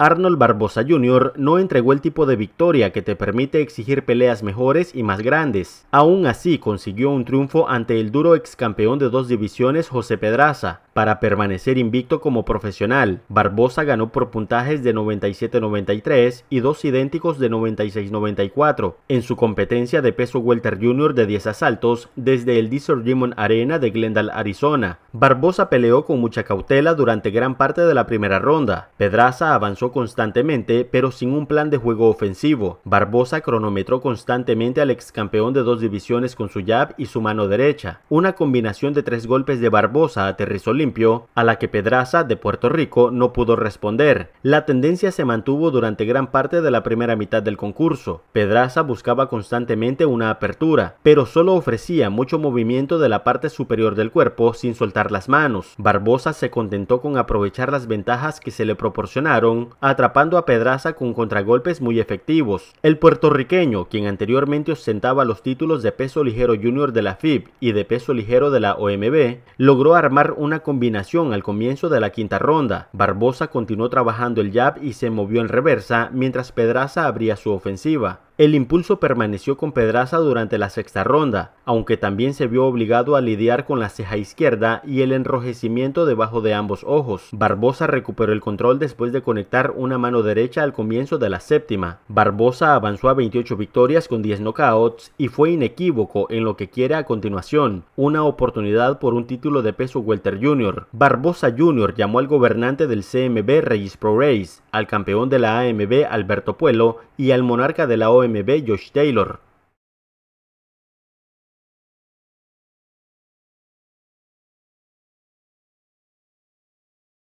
Arnold Barbosa Jr. no entregó el tipo de victoria que te permite exigir peleas mejores y más grandes. Aún así consiguió un triunfo ante el duro ex campeón de dos divisiones José Pedraza, para permanecer invicto como profesional. Barbosa ganó por puntajes de 97-93 y dos idénticos de 96-94 en su competencia de peso welter Jr. de 10 asaltos desde el Desert Demon Arena de Glendale, Arizona. Barbosa peleó con mucha cautela durante gran parte de la primera ronda. Pedraza avanzó constantemente pero sin un plan de juego ofensivo. Barbosa cronometró constantemente al ex campeón de dos divisiones con su jab y su mano derecha. Una combinación de tres golpes de Barbosa aterrizó limpio a la que Pedraza de Puerto Rico no pudo responder. La tendencia se mantuvo durante gran parte de la primera mitad del concurso. Pedraza buscaba constantemente una apertura, pero solo ofrecía mucho movimiento de la parte superior del cuerpo sin soltar las manos. Barbosa se contentó con aprovechar las ventajas que se le proporcionaron, atrapando a Pedraza con contragolpes muy efectivos. El puertorriqueño, quien anteriormente ostentaba los títulos de peso ligero junior de la FIB y de peso ligero de la OMB, logró armar una combinación combinación al comienzo de la quinta ronda. Barbosa continuó trabajando el jab y se movió en reversa mientras Pedraza abría su ofensiva. El impulso permaneció con Pedraza durante la sexta ronda aunque también se vio obligado a lidiar con la ceja izquierda y el enrojecimiento debajo de ambos ojos. Barbosa recuperó el control después de conectar una mano derecha al comienzo de la séptima. Barbosa avanzó a 28 victorias con 10 knockouts y fue inequívoco en lo que quiere a continuación, una oportunidad por un título de peso welter Jr. Barbosa Jr. llamó al gobernante del CMB Reyes Pro Race, al campeón de la AMB Alberto Puelo y al monarca de la OMB Josh Taylor.